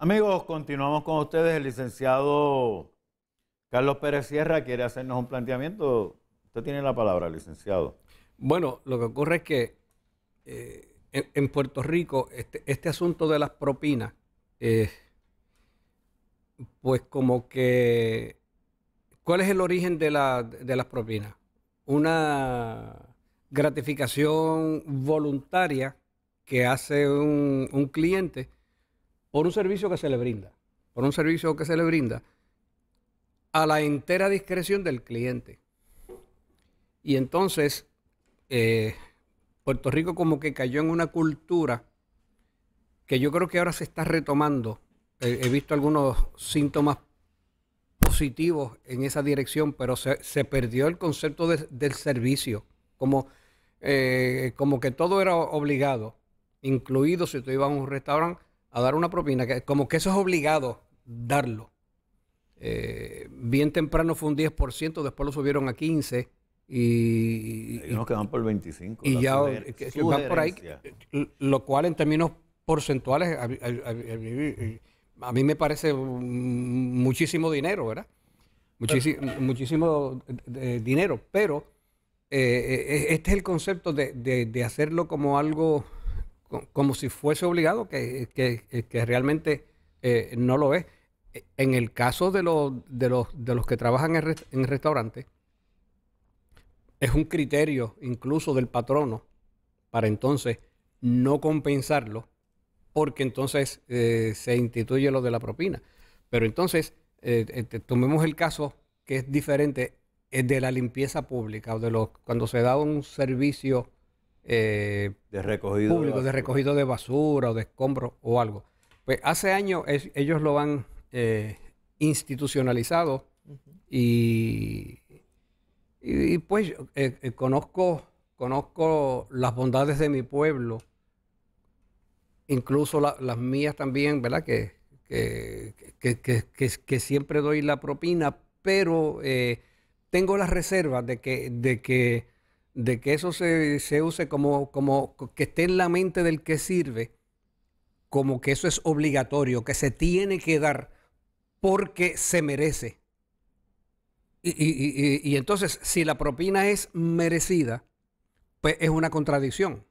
Amigos, continuamos con ustedes. El licenciado Carlos Pérez Sierra quiere hacernos un planteamiento. Usted tiene la palabra, licenciado. Bueno, lo que ocurre es que eh, en, Puerto Rico este, este, asunto de las propinas, eh, pues como que, ¿cuál es el origen de, las propinas? Una gratificación voluntaria que hace un, un cliente por un servicio que se le brinda, por un servicio que se le brinda a la entera discreción del cliente. Y entonces, eh, Puerto Rico como que cayó en una cultura que yo creo que ahora se está retomando. Eh, he visto algunos síntomas positivos en esa dirección, pero se, perdió el concepto del servicio, como, eh, como que todo era obligado, incluido si tú ibas a un restaurante, a dar una propina, que, como que eso es obligado darlo. Eh, bien temprano fue un 10%, después lo subieron a 15%. Y, y, quedan por 25. Y ya van por ahí, lo cual en términos porcentuales a, mí me parece muchísimo dinero, ¿verdad? muchísimo dinero, pero eh, eh, este es el concepto de, de hacerlo como algo como si fuese obligado, que, realmente eh, no lo es. En el caso de, los de, los, de los que trabajan en, en restaurantes, es un criterio incluso del patrono para entonces no compensarlo, porque entonces eh, se instituye lo de la propina. Pero entonces, eh, tomemos el caso que es diferente de la limpieza pública o de los, cuando se da un servicio eh, de recogido de, recogido de basura o de escombro o algo. Pues hace años ellos lo han eh, institucionalizado y, pues eh, conozco, conozco las bondades de mi pueblo, incluso las mías también, ¿verdad? Que, que, siempre doy la propina, pero tengo las reservas de que, de que de que eso se, use como, como que esté en la mente del que sirve, como que eso es obligatorio, que se tiene que dar porque se merece. Y, y entonces, si la propina es merecida, pues es una contradicción.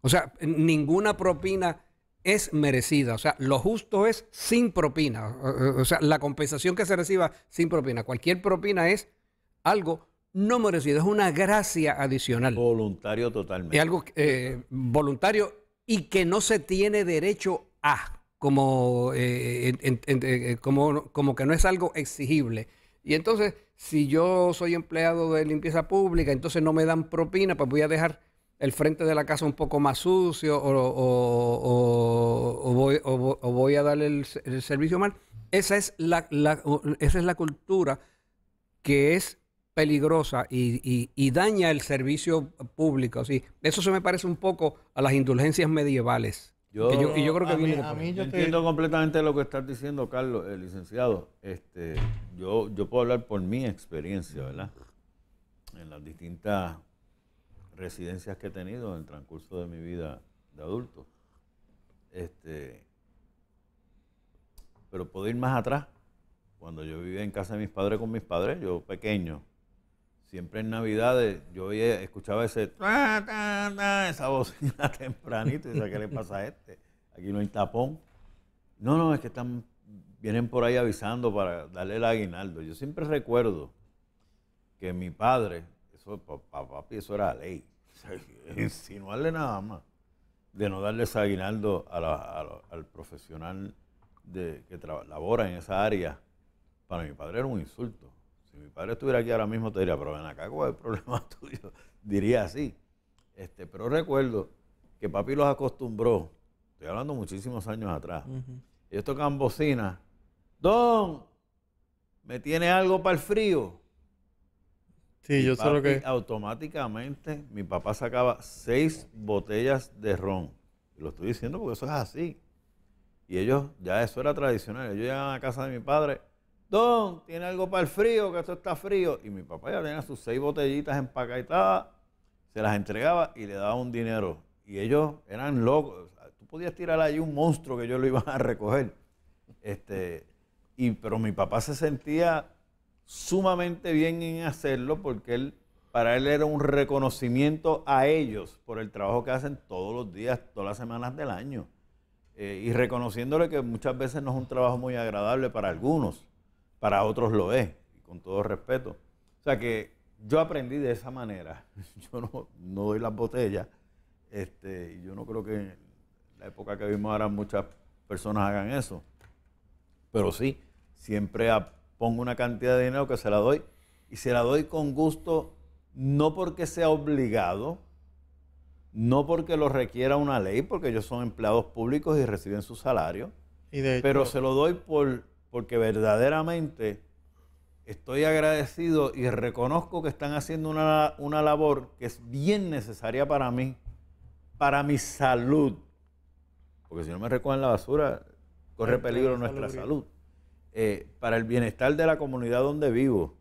O sea, ninguna propina es merecida. O sea, lo justo es sin propina. O sea, la compensación que se reciba sin propina. Cualquier propina es algo no merecido, es una gracia adicional. Voluntario totalmente. y algo eh, voluntario y que no se tiene derecho a, eh, eh, como, como, que no es algo exigible. Y entonces, si yo soy empleado de limpieza pública, entonces no me dan propina, pues voy a dejar el frente de la casa un poco más sucio o, voy, a darle el, servicio mal. Esa es la, esa es la cultura que es peligrosa y, daña el servicio público. eso se me parece un poco a las indulgencias medievales. Yo, creo que a entiendo completamente lo que estás diciendo, Carlos, el eh, licenciado. Este, yo, yo puedo hablar por mi experiencia, ¿verdad? En las distintas residencias que he tenido en el transcurso de mi vida de adulto. Este, pero puedo ir más atrás. Cuando yo vivía en casa de mis padres con mis padres, yo pequeño, siempre en Navidades yo escuchaba ese esa bocina tempranito y decía, ¿qué le pasa a este? Aquí no hay tapón. No, no, es que están, vienen por ahí avisando para darle el aguinaldo. Yo siempre recuerdo que mi padre, eso, papá, papi, eso era ley, insinuarle nada más, de no darle ese aguinaldo al profesional de, que labora en esa área, para mi padre era un insulto. Si mi padre estuviera aquí ahora mismo, te diría, pero ven acá, ¿cuál es el problema tuyo? Diría así. Este, pero recuerdo que papi los acostumbró, estoy hablando muchísimos años atrás, Y esto ellos bocina, don, ¿me tiene algo para el frío? Sí, yo sé lo que... Automáticamente mi papá sacaba seis botellas de ron. Y lo estoy diciendo porque eso es así. Y ellos, ya eso era tradicional, Yo llegaban a casa de mi padre Don, ¿tiene algo para el frío? Que esto está frío. Y mi papá ya tenía sus seis botellitas empacaitadas, se las entregaba y le daba un dinero. Y ellos eran locos. Tú podías tirar ahí un monstruo que yo lo iba a recoger. Este, y, pero mi papá se sentía sumamente bien en hacerlo porque él, para él era un reconocimiento a ellos por el trabajo que hacen todos los días, todas las semanas del año. Eh, y reconociéndole que muchas veces no es un trabajo muy agradable para algunos para otros lo es, con todo respeto. O sea que yo aprendí de esa manera. Yo no, doy las botellas. Este, yo no creo que en la época que vivimos ahora muchas personas hagan eso. Pero sí, siempre pongo una cantidad de dinero que se la doy y se la doy con gusto, no porque sea obligado, no porque lo requiera una ley, porque ellos son empleados públicos y reciben su salario, pero se lo doy por porque verdaderamente estoy agradecido y reconozco que están haciendo una, labor que es bien necesaria para mí, para mi salud. Porque si no me recogen la basura, corre peligro nuestra salud. Eh, para el bienestar de la comunidad donde vivo.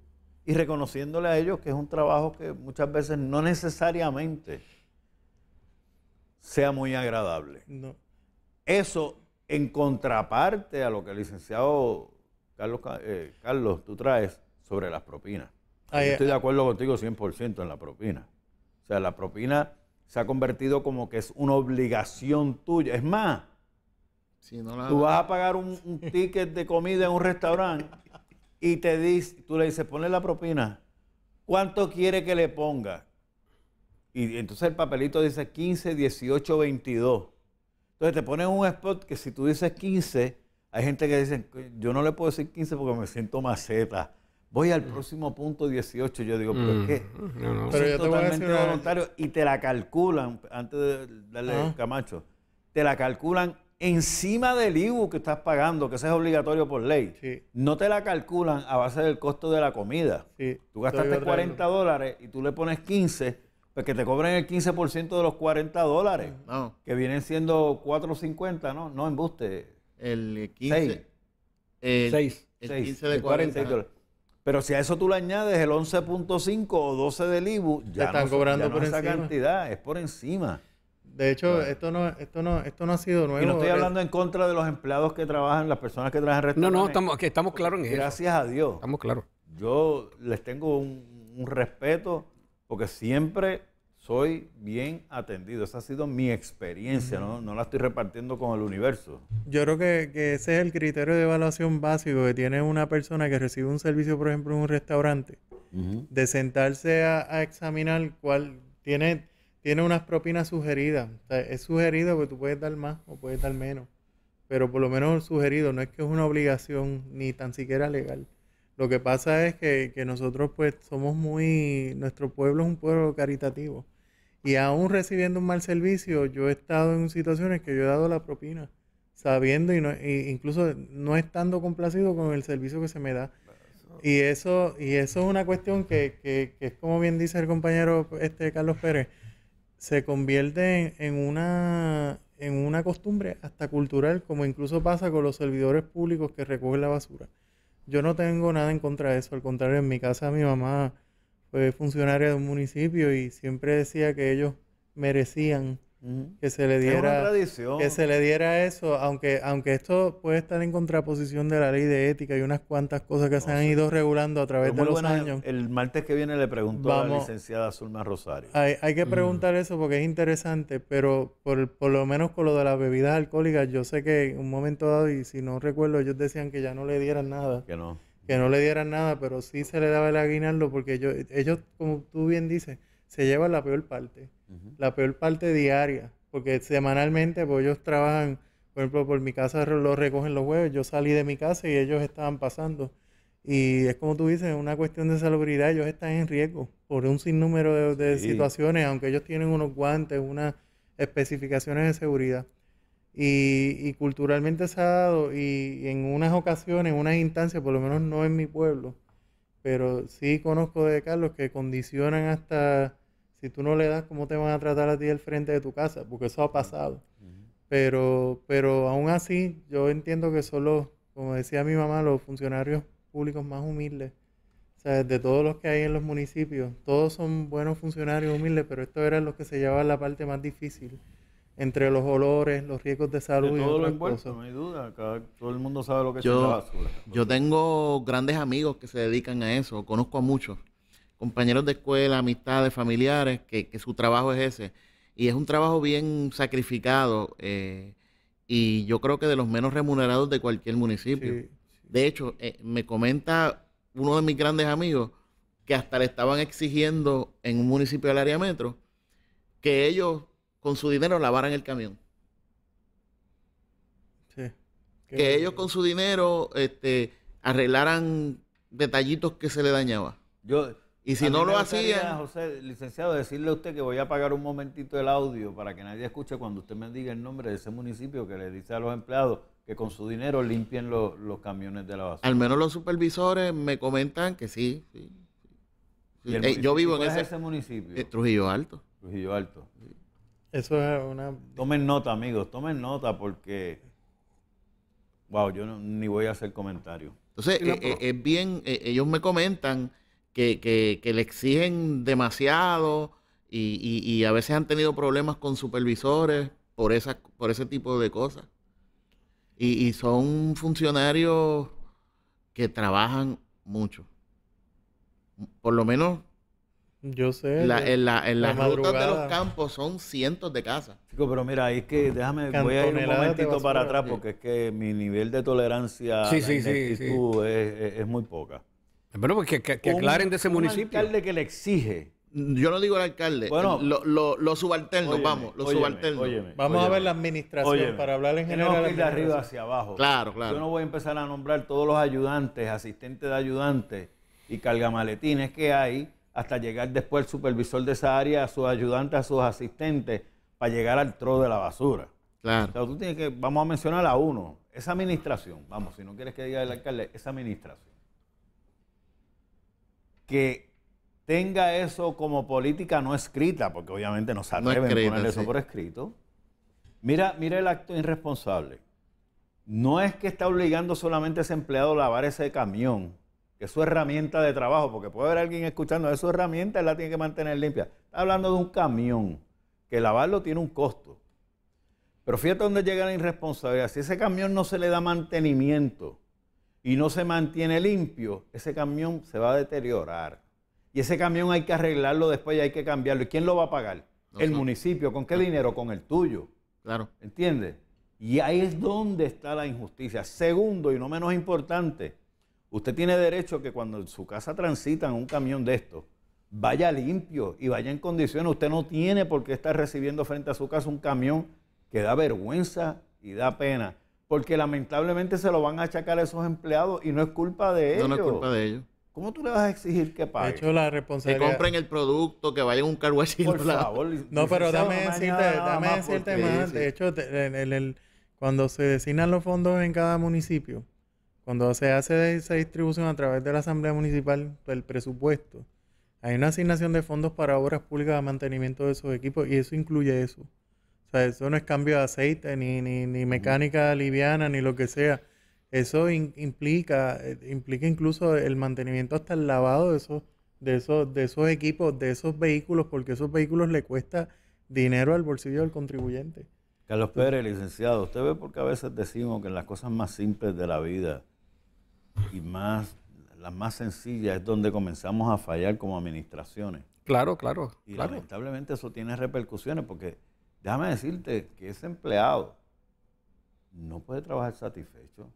Y reconociéndole a ellos que es un trabajo que muchas veces no necesariamente sea muy agradable. Eso en contraparte a lo que el licenciado Carlos, eh, Carlos tú traes sobre las propinas. estoy de acuerdo contigo 100% en la propina. O sea, la propina se ha convertido como que es una obligación tuya. Es más, si no la tú vas a pagar un, ticket de comida en un restaurante y te tú le dices, ponle la propina. ¿Cuánto quiere que le ponga? Y entonces el papelito dice 15, 18, 22. Entonces te ponen un spot que si tú dices 15, hay gente que dice, yo no le puedo decir 15 porque me siento maceta. Voy al mm. próximo punto 18. Yo digo, ¿pero mm. qué? totalmente voluntario. Y te la calculan, antes de darle ah. Camacho, te la calculan encima del IBU que estás pagando, que eso es obligatorio por ley. No te la calculan a base del costo de la comida. tú gastaste 40 dólares y tú le pones 15 pues que te cobran el 15% de los 40 dólares, ah, no. que vienen siendo 4.50, ¿no? No, embuste. El 15. 6. El, 6. 15 de 40. Pero si a eso tú le añades el 11.5 o 12 del IBU, ya están no, cobrando por esa cantidad, es por encima. De hecho, esto no, esto no, esto no ha sido nuevo. Y no estoy eh, hablando en contra de los empleados que trabajan, las personas que trabajan en restaurantes. No, no, estamos, claros en eso. Gracias a Dios. Estamos claros. Yo les tengo un, un respeto porque siempre soy bien atendido. Esa ha sido mi experiencia, ¿no? la estoy repartiendo con el universo. Yo creo que, ese es el criterio de evaluación básico que tiene una persona que recibe un servicio, por ejemplo, en un restaurante, de sentarse a, examinar cuál tiene, tiene unas propinas sugeridas. es sugerido que tú puedes dar más o puedes dar menos, pero por lo menos sugerido, no es que es una obligación ni tan siquiera legal. Lo que pasa es que, nosotros pues somos muy, nuestro pueblo es un pueblo caritativo. Y aún recibiendo un mal servicio, yo he estado en situaciones que yo he dado la propina, sabiendo y e incluso no estando complacido con el servicio que se me da. Y eso, y eso es una cuestión que, es como bien dice el compañero este Carlos Pérez, se convierte en, una, en una costumbre hasta cultural, como incluso pasa con los servidores públicos que recogen la basura. Yo no tengo nada en contra de eso, al contrario, en mi casa mi mamá fue funcionaria de un municipio y siempre decía que ellos merecían que se le diera que se le diera eso, aunque aunque esto puede estar en contraposición de la ley de ética y unas cuantas cosas que se han ido regulando a través de los años. El martes que viene le preguntó a la licenciada Zulma Rosario. Hay, que preguntar eso porque es interesante, pero por, lo menos con lo de las bebidas alcohólicas, yo sé que en un momento dado, y si no recuerdo, ellos decían que ya no le dieran nada. Que no. Que no le dieran nada, pero sí se le daba el aguinaldo porque ellos, ellos como tú bien dices, se lleva la peor parte, la peor parte diaria, porque semanalmente pues, ellos trabajan, por ejemplo, por mi casa los recogen los huevos, yo salí de mi casa y ellos estaban pasando. Y es como tú dices, una cuestión de salubridad, ellos están en riesgo por un sinnúmero de, situaciones, aunque ellos tienen unos guantes, unas especificaciones de seguridad. Y, culturalmente se ha dado, y, y en unas ocasiones, en unas instancias, por lo menos no en mi pueblo, pero sí conozco de Carlos que condicionan hasta si tú no le das cómo te van a tratar a ti del frente de tu casa, porque eso ha pasado. Pero, pero aún así, yo entiendo que son los, como decía mi mamá, los funcionarios públicos más humildes. O sea, de todos los que hay en los municipios, todos son buenos funcionarios humildes, pero estos eran los que se llevaban la parte más difícil entre los olores, los riesgos de salud de todo y lo envuelto, No hay duda, todo el mundo sabe lo que yo, es la basura. Yo tengo grandes amigos que se dedican a eso, conozco a muchos, compañeros de escuela, amistades, familiares, que, su trabajo es ese. Y es un trabajo bien sacrificado eh, y yo creo que de los menos remunerados de cualquier municipio. De hecho, eh, me comenta uno de mis grandes amigos que hasta le estaban exigiendo en un municipio del área metro que ellos con su dinero lavaran el camión. Sí. que ellos con su dinero este, arreglaran detallitos que se le dañaba. Yo, y si no lo hacían... José, licenciado, decirle a usted que voy a pagar un momentito el audio para que nadie escuche cuando usted me diga el nombre de ese municipio que le dice a los empleados que con su dinero limpien los camiones de la base. Al menos los supervisores me comentan que sí. sí, eh, yo vivo en ese, municipio. Eh, Trujillo Alto. Trujillo Alto. Eso es una... Tomen nota, amigos, tomen nota porque... Wow, yo ni voy a hacer comentario. Entonces, eh, eh, es bien, eh, ellos me comentan que, le exigen demasiado y, a veces han tenido problemas con supervisores por, esa, por ese tipo de cosas. y son funcionarios que trabajan mucho. Por lo menos yo sé. en la, en las de los campos son cientos de casas. Chico, pero mira, es que déjame, voy a ir un momentito para atrás porque es que mi nivel de tolerancia es, es, muy poca. Bueno, porque que, aclaren de ese un municipio. alcalde que le exige. Yo no digo el alcalde, bueno, lo, los subalternos, vamos, los subalternos. vamos a ver la administración para hablar en general. Tenemos de arriba hacia abajo. Claro, claro. Yo no voy a empezar a nombrar todos los ayudantes, asistentes de ayudantes y cargamaletines que hay hasta llegar después el supervisor de esa área, a sus ayudantes, a sus asistentes, para llegar al trozo de la basura. Claro. tú tienes que, vamos a mencionar a uno, esa administración, vamos, si no quieres que diga el alcalde, esa administración, que tenga eso como política no escrita, porque obviamente no se atreven a poner eso por escrito. Mira, mira el acto irresponsable. No es que está obligando solamente a ese empleado a lavar ese camión, que es su herramienta de trabajo, porque puede haber alguien escuchando, es su herramienta, él la tiene que mantener limpia. Está hablando de un camión, que lavarlo tiene un costo. Pero fíjate dónde llega la irresponsabilidad. Si ese camión no se le da mantenimiento y no se mantiene limpio, ese camión se va a deteriorar. Y ese camión hay que arreglarlo después y hay que cambiarlo. ¿Y quién lo va a pagar? el municipio. ¿Con qué dinero? Con el tuyo. Claro. ¿Entiendes? Y ahí es donde está la injusticia. Segundo, y no menos importante, Usted tiene derecho que cuando en su casa transitan un camión de estos, vaya limpio y vaya en condiciones. Usted no tiene por qué estar recibiendo frente a su casa un camión que da vergüenza y da pena. Porque lamentablemente se lo van a achacar a esos empleados y no es culpa de ellos. No, no es culpa de ellos. ¿Cómo tú le vas a exigir que pague? De hecho, la responsabilidad... Que compren el producto, que vayan un cargo Por favor. No, pero dame decirte, dame decirte más. De hecho, cuando se designan los fondos en cada municipio, cuando se hace esa distribución a través de la Asamblea Municipal del presupuesto, hay una asignación de fondos para obras públicas de mantenimiento de esos equipos y eso incluye eso. O sea, eso no es cambio de aceite, ni, mecánica liviana, ni lo que sea. Eso implica, eh, implica incluso el mantenimiento hasta el lavado de esos, de esos, de esos equipos, de esos vehículos, porque esos vehículos le cuesta dinero al bolsillo del contribuyente. Carlos Pérez, licenciado, usted ve porque a veces decimos que en las cosas más simples de la vida y más, la más sencilla es donde comenzamos a fallar como administraciones. Claro, claro. Y lamentablemente eso tiene repercusiones porque déjame decirte que ese empleado no puede trabajar satisfecho.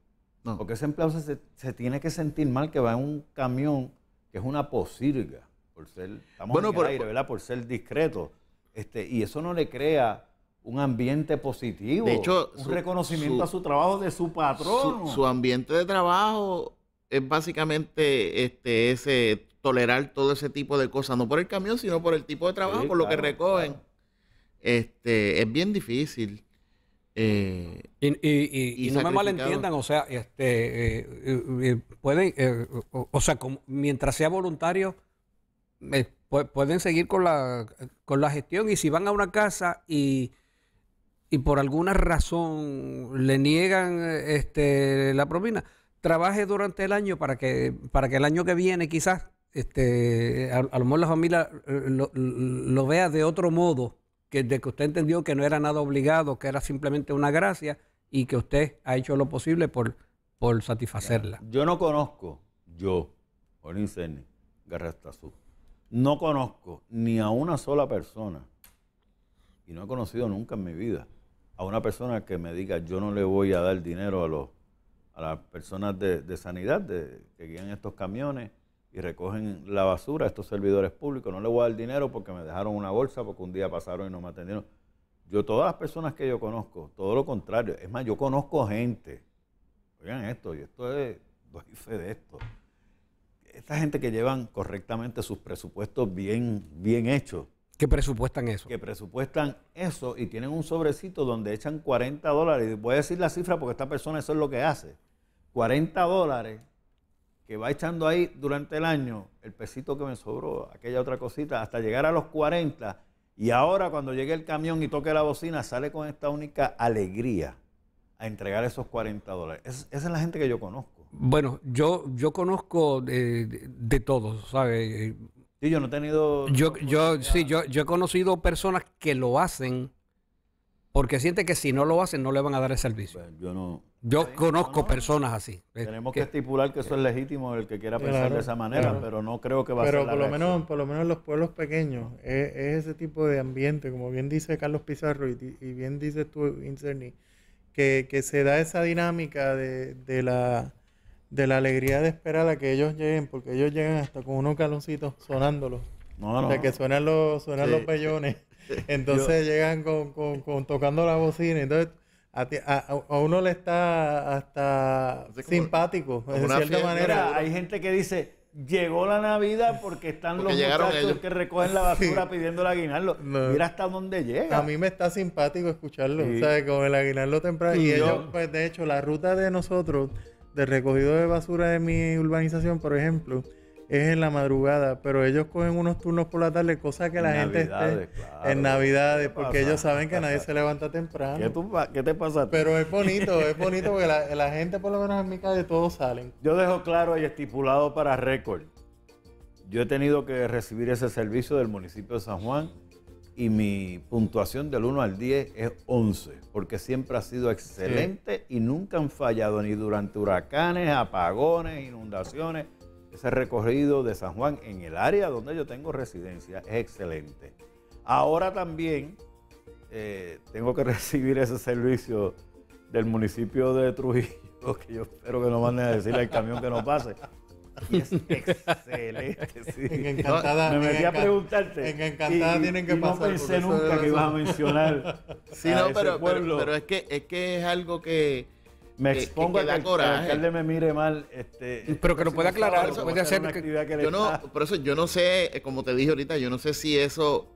Porque ese empleado se, tiene que sentir mal que va en un camión que es una posirga, por ser, bueno, por, aire, ¿verdad? Por ser discreto. Este, y eso no le crea un ambiente positivo, hecho, un reconocimiento a su trabajo de su patrón. Su, ambiente de trabajo es básicamente este ese tolerar todo ese tipo de cosas, no por el camión, sino por el tipo de trabajo, por lo que recogen. Este, es bien difícil. Eh, y, no me malentiendan, o sea, este, eh, eh, pueden, o, sea, mientras sea voluntario, pueden seguir con con la gestión y si van a una casa y y por alguna razón le niegan eh, este, la propina, trabaje durante el año para que, para que el año que viene quizás este, a, lo mejor la familia eh, lo, vea de otro modo, que de que usted entendió que no era nada obligado, que era simplemente una gracia y que usted ha hecho lo posible por, por satisfacerla. Yo no conozco, yo, Orincerni, Garrastazú, no conozco ni a una sola persona, y no he conocido nunca en mi vida, a una persona que me diga yo no le voy a dar dinero a los a las personas de, sanidad que guían estos camiones y recogen la basura, estos servidores públicos, no le voy a dar dinero porque me dejaron una bolsa, porque un día pasaron y no me atendieron. Yo, todas las personas que yo conozco, todo lo contrario, es más, yo conozco gente, oigan esto, y esto es, doy fe de esto, esta gente que llevan correctamente sus presupuestos bien, bien hechos, que presupuestan eso. Que presupuestan eso y tienen un sobrecito donde echan 40 dólares. Voy a decir la cifra porque esta persona eso es lo que hace. 40 dólares que va echando ahí durante el año, el pesito que me sobró, aquella otra cosita, hasta llegar a los 40. Y ahora cuando llegue el camión y toque la bocina, sale con esta única alegría a entregar esos 40 dólares. esa es la gente que yo conozco. Bueno, yo, yo conozco de, de, de todos, ¿sabes? Sí, yo no he tenido. Yo, yo, sí, yo, yo he conocido personas que lo hacen porque siente que si no lo hacen no le van a dar el servicio. yo no. Yo conozco personas así. Eh, Tenemos que, estipular que eso es eh, legítimo el que quiera pensar de esa manera, pero no creo que va a ser. Pero por lo menos, por lo menos en los pueblos pequeños es, ese tipo de ambiente, como bien dice Carlos Pizarro y, bien dices tú, Incerni, que, que, se da esa dinámica de la de la alegría de esperar a que ellos lleguen, porque ellos llegan hasta con unos caloncitos sonándolos. No, no. que suenan los, suenan los pellones. Entonces llegan con, con, tocando la bocina. Entonces, a, a, uno le está hasta simpático, ...en de cierta manera. Hay gente que dice, llegó la Navidad porque están los muchachos que recogen la basura pidiendo el aguinaldo. Mira hasta dónde llega. A mí me está simpático escucharlo, Con el aguinaldo temprano. y ellos, pues, de hecho, la ruta de nosotros de recogido de basura de mi urbanización, por ejemplo, es en la madrugada, pero ellos cogen unos turnos por la tarde, cosa que la gente esté en Navidades, porque ellos saben que nadie se levanta temprano. ¿Qué, te pasa? Pero es bonito, es bonito porque la, la, gente, por lo menos en mi calle, todos salen. Yo dejo claro y estipulado para récord. Yo he tenido que recibir ese servicio del municipio de San Juan y mi puntuación del 1 al 10 es 11, porque siempre ha sido excelente y nunca han fallado, ni durante huracanes, apagones, inundaciones. Ese recorrido de San Juan en el área donde yo tengo residencia es excelente. Ahora también eh, tengo que recibir ese servicio del municipio de Trujillo, que yo espero que no manden a decirle al camión que no pase es excelente, sí. En Encantada. me metí a preguntarte. En Encantada tienen que pasar. No pensé nunca que ibas a mencionar. sí, no, pero, es, que, es algo que. Me expongo que, a que el alcalde me mire mal. Este, pero que lo este, pueda aclarar, hacer. yo no, por eso yo no sé, eh, como te dije ahorita, yo no sé si eso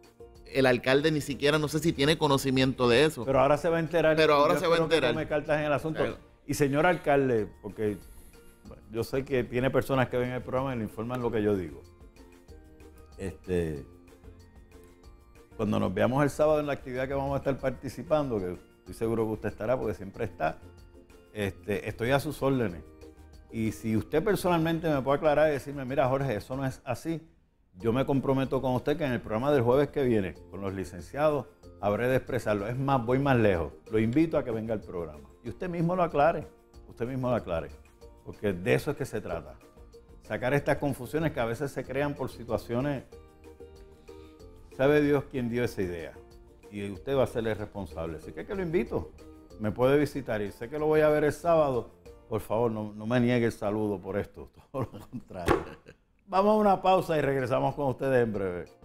el alcalde ni siquiera, no sé si tiene conocimiento de eso. Pero ahora se va a enterar. Pero ahora se va a enterar. me el asunto. Y señor alcalde, porque yo sé que tiene personas que ven el programa y le informan lo que yo digo. Este, cuando nos veamos el sábado en la actividad que vamos a estar participando, que estoy seguro que usted estará porque siempre está, este, estoy a sus órdenes. Y si usted personalmente me puede aclarar y decirme, mira Jorge, eso no es así, yo me comprometo con usted que en el programa del jueves que viene, con los licenciados, habré de expresarlo. Es más, voy más lejos. Lo invito a que venga al programa. Y usted mismo lo aclare. Usted mismo lo aclare porque de eso es que se trata. Sacar estas confusiones que a veces se crean por situaciones. Sabe Dios quién dio esa idea y usted va a ser el responsable. Así que, que lo invito, me puede visitar y sé que lo voy a ver el sábado. Por favor, no, no me niegue el saludo por esto, todo lo contrario. Vamos a una pausa y regresamos con ustedes en breve.